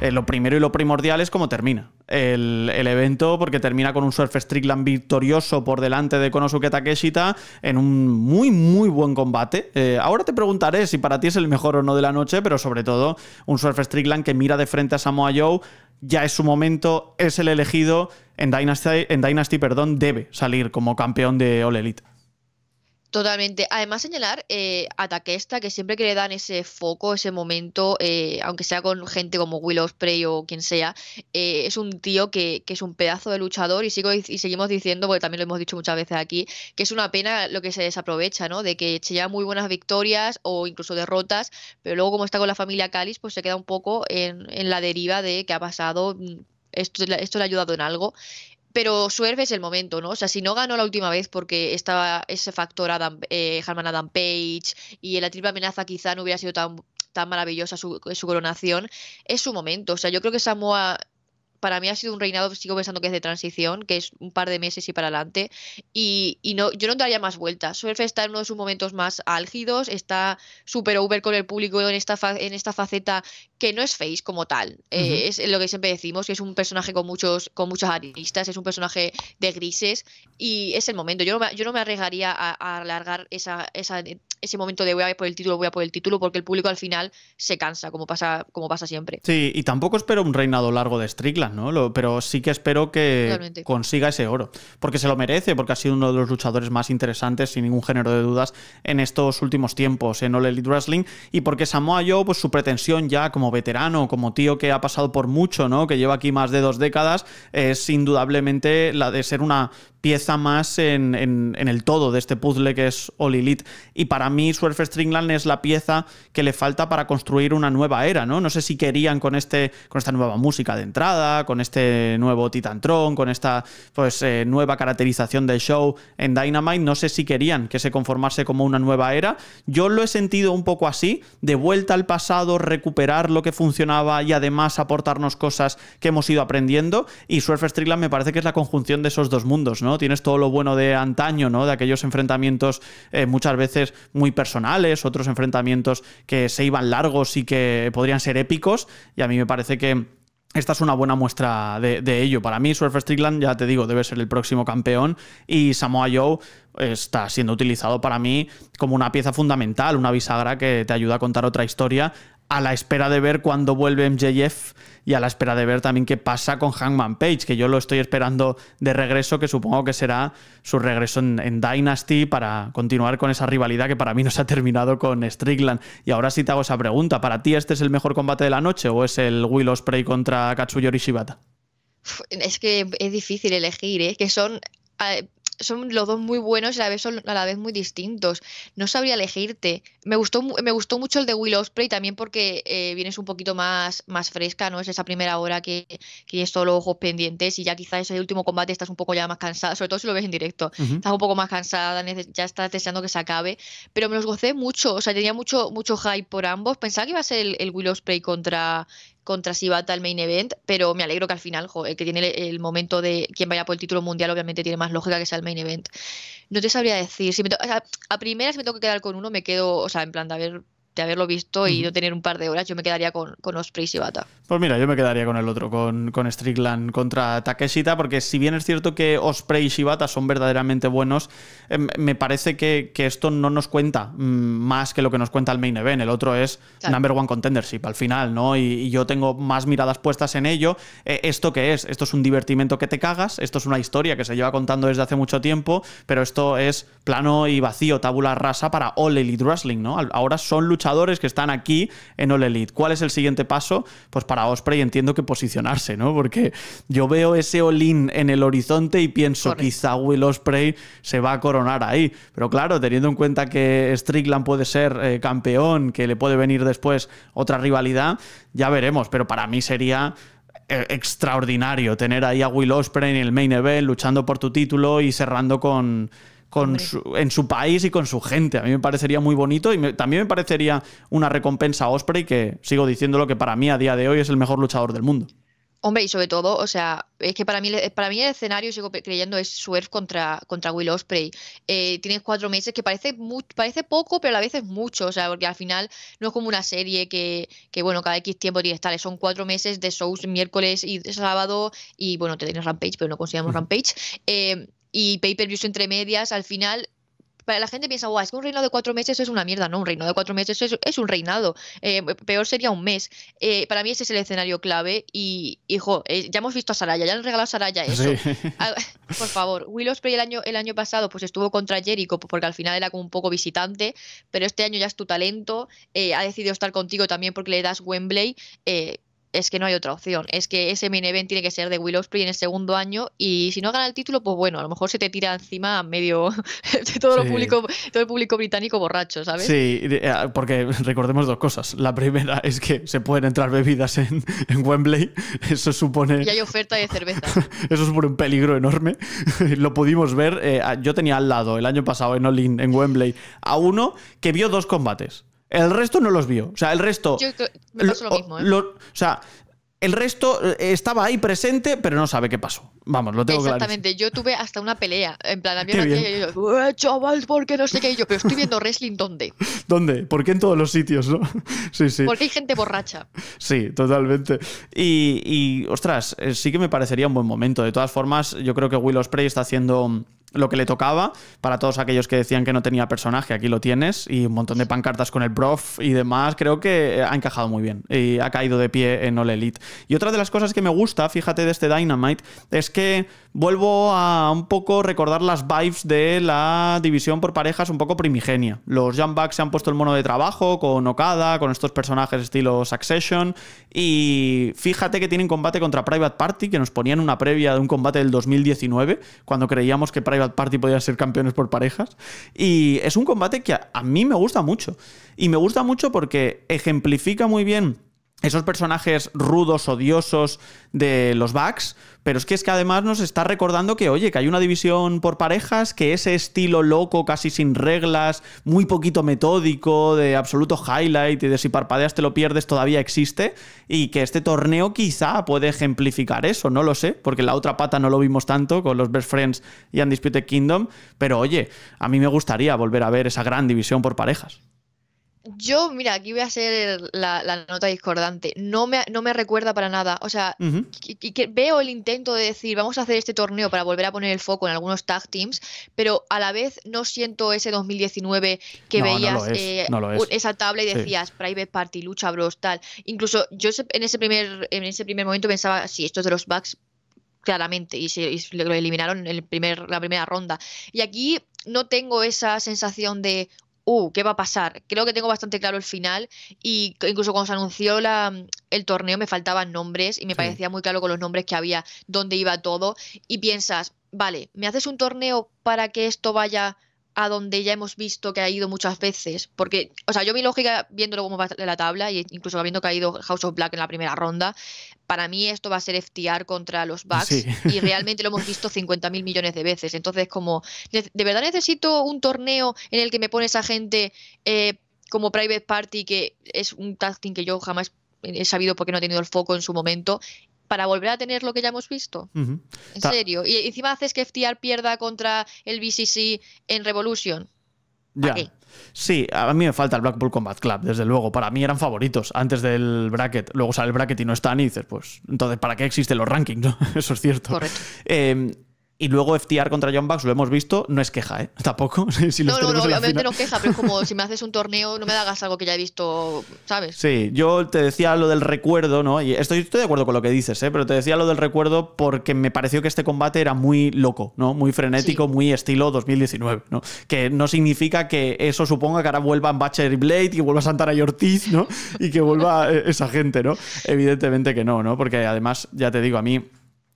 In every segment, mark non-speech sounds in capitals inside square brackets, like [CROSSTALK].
Eh, lo primero y lo primordial es cómo termina el, evento, porque termina con un Surf Strickland victorioso por delante de Konosuke Takeshita en un muy, muy buen combate. Eh, ahora te preguntaré si para ti es el mejor o no de la noche, pero sobre todo un Surf Strickland que mira de frente a Samoa Joe ya es su momento, es el elegido en Dynasty, en Dynasty perdón, debe salir como campeón de All Elite. Totalmente. Además, señalar eh, a Taquesta que siempre que le dan ese foco, ese momento, eh, aunque sea con gente como Will Ospreay o quien sea, eh, es un tío que, que, es un pedazo de luchador y, sigo, y seguimos diciendo, porque también lo hemos dicho muchas veces aquí, que es una pena lo que se desaprovecha, ¿no? De que se lleva muy buenas victorias o incluso derrotas, pero luego como está con la familia Calis, pues se queda un poco en, en la deriva de qué ha pasado, mm, esto, esto le ha ayudado en algo pero suerte es el momento, ¿no? O sea, si no ganó la última vez porque estaba ese factor Adam, eh, Harman Adam Page y la triple amenaza quizá no hubiera sido tan, tan maravillosa su, su, coronación, es su momento. O sea, yo creo que Samoa para mí ha sido un reinado, sigo pensando que es de transición, que es un par de meses y para adelante. Y, no, yo no daría más vueltas. Surf está en uno de sus momentos más álgidos, está súper over con el público en esta, en esta faceta que no es face como tal. Eh, es lo que siempre decimos, que es un personaje con muchos, con aristas, es un personaje de grises y es el momento. Yo no me, yo no me arriesgaría a, alargar esa, esa ese momento de voy a por el título, voy a por el título, porque el público al final se cansa, como pasa, como pasa siempre. Sí, y tampoco espero un reinado largo de Strickland, ¿no? pero sí que espero que consiga ese oro, porque se lo merece, porque ha sido uno de los luchadores más interesantes, sin ningún género de dudas, en estos últimos tiempos en All Elite Wrestling, y porque Samoa Joe, pues su pretensión ya como veterano, como tío que ha pasado por mucho, ¿no? Que lleva aquí más de dos décadas, es indudablemente la de ser una pieza más en, el todo de este puzzle que es All Elite. Y para mí, Surf Stringland es la pieza que le falta para construir una nueva era, ¿no? No sé si querían con, este, con esta nueva música de entrada, con este nuevo Titantron, con esta pues, eh, nueva caracterización del show en Dynamite. No sé si querían que se conformase como una nueva era. Yo lo he sentido un poco así, de vuelta al pasado, recuperar lo que funcionaba y además aportarnos cosas que hemos ido aprendiendo. Y Surf Stringland me parece que es la conjunción de esos dos mundos, ¿no? Tienes todo lo bueno de antaño, ¿no? De aquellos enfrentamientos eh, muchas veces muy personales, otros enfrentamientos que se iban largos y que podrían ser épicos. Y a mí me parece que esta es una buena muestra de, de, ello. Para mí, Surfer Strickland, ya te digo, debe ser el próximo campeón. Y Samoa Joe está siendo utilizado para mí como una pieza fundamental, una bisagra que te ayuda a contar otra historia a la espera de ver cuándo vuelve MJF y a la espera de ver también qué pasa con Hangman Page, que yo lo estoy esperando de regreso, que supongo que será su regreso en, Dynasty para continuar con esa rivalidad que para mí no se ha terminado con Strickland. Y ahora sí te hago esa pregunta, ¿para ti este es el mejor combate de la noche o es el Will Ospreay contra Katsuyori Shibata? Es que es difícil elegir, ¿eh? que son eh, son los dos muy buenos y a la vez son a la vez muy distintos. No sabría elegirte. Me gustó, me gustó mucho el de Willowspray también porque eh, vienes un poquito más, más fresca, ¿no? Es esa primera hora que, que tienes todos los ojos pendientes y ya quizás ese último combate estás un poco ya más cansada, sobre todo si lo ves en directo. Estás un poco más cansada, ya estás deseando que se acabe. Pero me los gocé mucho, o sea, tenía mucho, mucho hype por ambos. Pensaba que iba a ser el, Willowspray contra contra Sibata el main event, pero me alegro que al final, que tiene el, momento de quien vaya por el título mundial, obviamente tiene más lógica que sea el main event. No te sabría decir, si a primeras si me tengo que quedar con uno, me quedo, o sea, en plan de ver haberlo visto y no tener un par de horas, yo me quedaría con, con Osprey y Shibata. Pues mira, yo me quedaría con el otro, con, Strickland contra Takeshita, porque si bien es cierto que Osprey y Shibata son verdaderamente buenos, em, me parece que, esto no nos cuenta mm, más que lo que nos cuenta el main event. El otro es number one contendership al final, ¿no? Y, yo tengo más miradas puestas en ello. E, ¿Esto qué es? Esto es un divertimento que te cagas, esto es una historia que se lleva contando desde hace mucho tiempo, pero esto es plano y vacío, tabula rasa para All Elite Wrestling, ¿no? Ahora son luchadores que están aquí en All Elite. ¿Cuál es el siguiente paso? Pues para Osprey entiendo que posicionarse, ¿no? Porque yo veo ese Olin en el horizonte y pienso, quizá Will Osprey se va a coronar ahí. Pero claro, teniendo en cuenta que Strickland puede ser eh, campeón, que le puede venir después otra rivalidad, ya veremos. Pero para mí sería eh, extraordinario tener ahí a Will Osprey en el main event luchando por tu título y cerrando con, con su, en su país y con su gente. A mí me parecería muy bonito y también me parecería una recompensa a Osprey, que sigo diciendo lo que para mí a día de hoy es el mejor luchador del mundo. Hombre, y sobre todo, o sea, es que para mí, para mí el escenario, sigo creyendo, es Swerve contra, contra Will Osprey. Eh, tienes cuatro meses que parece, parece poco, pero a la vez es mucho, o sea, porque al final no es como una serie que, que bueno, cada X tiempo tiene que estar. Son cuatro meses de shows miércoles y sábado, y bueno, te tienes Rampage, pero no consigamos mm. Rampage. Eh, y pay-per-views entre medias, al final para la gente piensa, guau, es que un reinado de cuatro meses es una mierda, no, un reinado de cuatro meses es, un reinado, eh, peor sería un mes. Eh, para mí ese es el escenario clave y, hijo, eh, ya hemos visto a Saraya, ya han regalado a Saraya eso. por favor, Will Ospreay el año, el año pasado pues estuvo contra Jericho porque al final era como un poco visitante, pero este año ya es tu talento, ha decidido estar contigo también porque le das Wembley, es que no hay otra opción. Es que ese main event tiene que ser de Will en el segundo año y si no gana el título, pues bueno, a lo mejor se te tira encima medio [LAUGHS] de todo, público, todo el público británico borracho, ¿sabes? Sí, eh, porque [LAUGHS] recordemos dos cosas. La primera es que se pueden entrar bebidas en, [LAUGHS] Wembley. Eso supone... Y hay oferta de cerveza. Eso supone un peligro enorme. lo pudimos ver. Eh, yo tenía al lado el año pasado en en Wembley, a uno que vio dos combates. El resto no los vio. O sea, el resto. Yo me pasó lo, mismo, ¿eh? o sea, el resto eh, estaba ahí presente, pero no sabe qué pasó. Vamos, lo tengo Exactamente, yo tuve hasta una pelea. En plan, había una pelea eh, chaval, ¿por qué no sé qué? yo, pero estoy viendo wrestling, ¿dónde? [LAUGHS] ¿Dónde? ¿Por qué en todos los sitios, no? [LAUGHS] sí, sí. Porque hay gente borracha. [LAUGHS] Sí, totalmente. Y, y, ostras, eh, sí que me parecería un buen momento. De todas formas, yo creo que Will Ospreay está haciendo lo que le tocaba. Para todos aquellos que decían que no tenía personaje, aquí lo tienes. Y un montón de pancartas con el prof y demás. Creo que ha encajado muy bien. Y ha caído de pie en All Elite. Y otra de las cosas que me gusta, fíjate, de este Dynamite, es que vuelvo a un poco recordar las vibes de la división por parejas un poco primigenia. Los Bucks se han puesto el mono de trabajo con Okada, con estos personajes estilo Succession. Y fíjate que tienen combate contra Private Party, que nos ponían una previa de un combate del 2019, cuando creíamos que Private Private Party podían ser campeones por parejas. Y es un combate que a mí me gusta mucho. Y me gusta mucho porque ejemplifica muy bien esos personajes rudos, odiosos de los Bucks, pero es que es que además nos está recordando que, oye, que hay una división por parejas, que ese estilo loco, casi sin reglas, muy poquito metódico, de absoluto highlight y de si parpadeas te lo pierdes todavía existe, y que este torneo quizá puede ejemplificar eso, no lo sé, porque la otra pata no lo vimos tanto con los Best Friends y Undisputed Kingdom, pero oye, a mí me gustaría volver a ver esa gran división por parejas. Yo, mira, aquí voy a hacer la, nota discordante. No me, no me, recuerda para nada. O sea, que veo el intento de decir, vamos a hacer este torneo para volver a poner el foco en algunos tag teams, pero a la vez no siento ese 2019 que veías eh, esa tabla y decías, Private Party, Lucha Bros, tal. Incluso yo en ese primer, en ese primer momento pensaba, sí, esto es de los bugs, claramente y, se, y lo eliminaron en el primer, la primera ronda. Y aquí no tengo esa sensación de, Uh, ¿qué va a pasar? Creo que tengo bastante claro el final y incluso cuando se anunció la, el torneo me faltaban nombres y me parecía muy claro con los nombres que había, dónde iba todo y piensas, vale, me haces un torneo para que esto vaya a donde ya hemos visto que ha ido muchas veces. Porque, o sea, yo mi lógica, viéndolo como va de la tabla, e incluso habiendo caído House of Black en la primera ronda, para mí esto va a ser FTR contra los bugs Y realmente lo hemos visto 50.000 millones de veces. Entonces, como, ¿de verdad necesito un torneo en el que me pone esa gente eh, como Private Party, que es un casting que yo jamás he sabido porque no ha tenido el foco en su momento, para volver a tener lo que ya hemos visto. En serio. Y encima haces que FTR pierda contra el BCC en Revolution. Ya. Sí, a mí me falta el Blackpool Combat Club, desde luego. Para mí eran favoritos antes del bracket. Luego sale el bracket y no están y dices, pues, entonces, ¿para qué existen los rankings? [LAUGHS] Eso es cierto. Correcto. Em, y luego FTR contra John Bucks, lo hemos visto, no es queja, ¿eh? [LAUGHS] Tampoco. [LAUGHS] no, no, no, obviamente no queja, pero es como [LAUGHS] si me haces un torneo, no me hagas algo que ya he visto, ¿sabes? Sí, yo te decía lo del recuerdo, ¿no? Y estoy, de acuerdo con lo que dices, ¿eh? Pero te decía lo del recuerdo porque me pareció que este combate era muy loco, ¿no? Muy frenético, muy estilo 2019, ¿no? Que no significa que eso suponga que ahora vuelvan Batcher y Blade, y vuelva Santana y Ortiz, ¿no? Y que vuelva eh, esa gente, ¿no? Evidentemente que no, ¿no? Porque además, ya te digo, a mí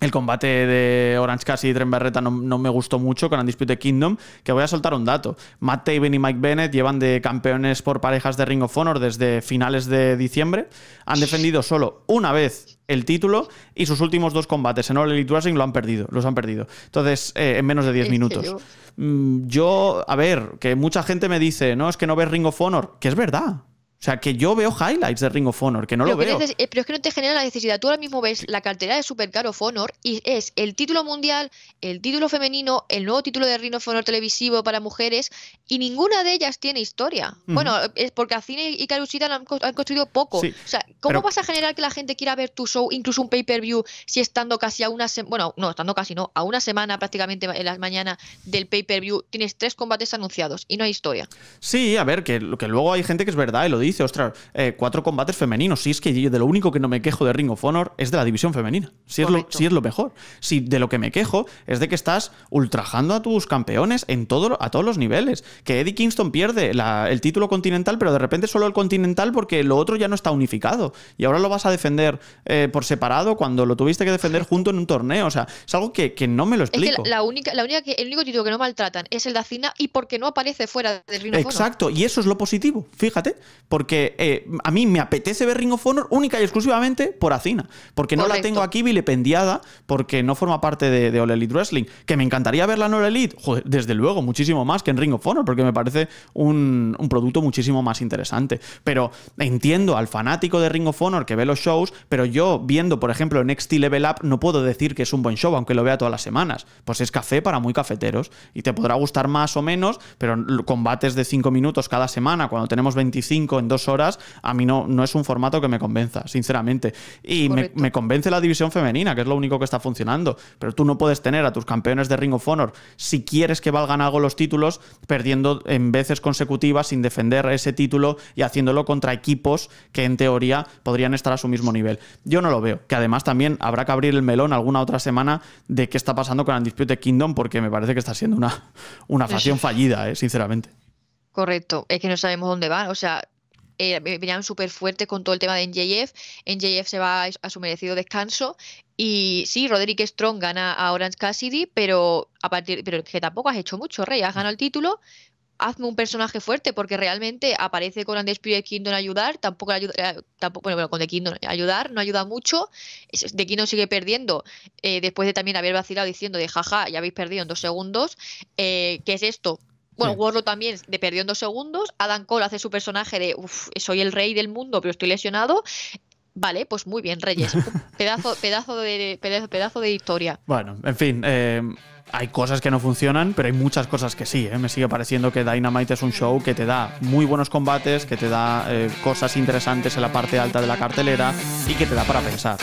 el combate de Orange Cassidy y Tren no, me gustó mucho con dispute Kingdom, que voy a soltar un dato. Matt Taven y Mike Bennett llevan de campeones por parejas de Ring of Honor desde finales de diciembre. Han defendido solo una vez el título y sus últimos dos combates en All Elite Wrestling lo han perdido, los han perdido. Entonces, eh, en menos de 10 minutos. Mm, yo, a ver, que mucha gente me dice, no, es que no ves Ring of Honor, que es verdad. O sea, que yo veo highlights de Ring of Honor, que no lo veo. Eh, pero es que no te genera la necesidad. Tú ahora mismo ves la cartera de Supercar of Honor y es el título mundial, el título femenino, el nuevo título de Ring of Honor televisivo para mujeres y ninguna de ellas tiene historia. Bueno, es porque Cine y Carusita han, construido poco. o sea, ¿cómo vas a generar que la gente quiera ver tu show, incluso un pay-per-view, si estando casi a una semana, bueno, no, estando casi no, a una semana prácticamente en las mañanas del pay-per-view tienes tres combates anunciados y no hay historia? Sí, a ver, que, que luego hay gente que es verdad y lo dice, ostras, eh, cuatro combates femeninos. Si es que de lo único que no me quejo de Ring of Honor es de la división femenina. Si, es lo, mejor. Si de lo que me quejo es de que estás ultrajando a tus campeones en todo, a todos los niveles. Que Eddie Kingston pierde el título continental, pero de repente solo el continental porque lo otro ya no está unificado. Y ahora lo vas a defender eh, por separado cuando lo tuviste que defender junto en un torneo. O sea, es algo que, no me lo explico. la, única, el único título que no maltratan es el de Acina y porque no aparece fuera del Ring of Honor. Exacto, y eso es lo positivo. Fíjate porque eh, a mí me apetece ver Ring of Honor única y exclusivamente por Acina, porque no la tengo aquí vilependiada porque no forma parte de, de All Elite Wrestling, que me encantaría verla en All Elite, desde luego, muchísimo más que en Ring of Honor, porque me parece un, producto muchísimo más interesante. Pero entiendo al fanático de Ring of Honor que ve los shows, pero yo viendo, por ejemplo, Next Level Up, no puedo decir que es un buen show, aunque lo vea todas las semanas. Pues es café para muy cafeteros y te podrá gustar más o menos, pero combates de 5 minutos cada semana, cuando tenemos 25 en dos horas, a mí no, no es un formato que me convenza, sinceramente. Y me, convence la división femenina, que es lo único que está funcionando. Pero tú no puedes tener a tus campeones de Ring of Honor, si quieres que valgan algo los títulos, perdiendo en veces consecutivas sin defender ese título y haciéndolo contra equipos que en teoría podrían estar a su mismo nivel. Yo no lo veo. Que además también habrá que abrir el melón alguna otra semana de qué está pasando con el dispute Kingdom, porque me parece que está siendo una, una facción fallida, ¿eh? sinceramente. Correcto, es que no sabemos dónde va. O sea, eh, venían súper fuertes con todo el tema de NJF. NJF se va a su merecido descanso. Y sí, Roderick Strong gana a Orange Cassidy, pero a partir, pero que tampoco has hecho mucho, Rey. Has ganado el título. Hazme un personaje fuerte, porque realmente aparece con y Kingdom a ayudar, tampoco, ayuda, eh, tampoco bueno, con The Kingdom ayudar, no ayuda mucho. The Kingdom sigue perdiendo, eh, después de también haber vacilado diciendo de jaja, ya habéis perdido en dos segundos. ¿Qué es esto? Bueno, también de perdió en dos segundos. Adam Cole hace su personaje de Uf, soy el rey del mundo, pero estoy lesionado. Vale, pues muy bien, Reyes. [LAUGHS] Pedazo, pedazo, de, pedazo, pedazo de historia. Bueno, en fin. Eh, hay cosas que no funcionan, pero hay muchas cosas que sí. Eh. Me sigue pareciendo que Dynamite es un show que te da muy buenos combates, que te da eh, cosas interesantes en la parte alta de la cartelera y que te da para pensar.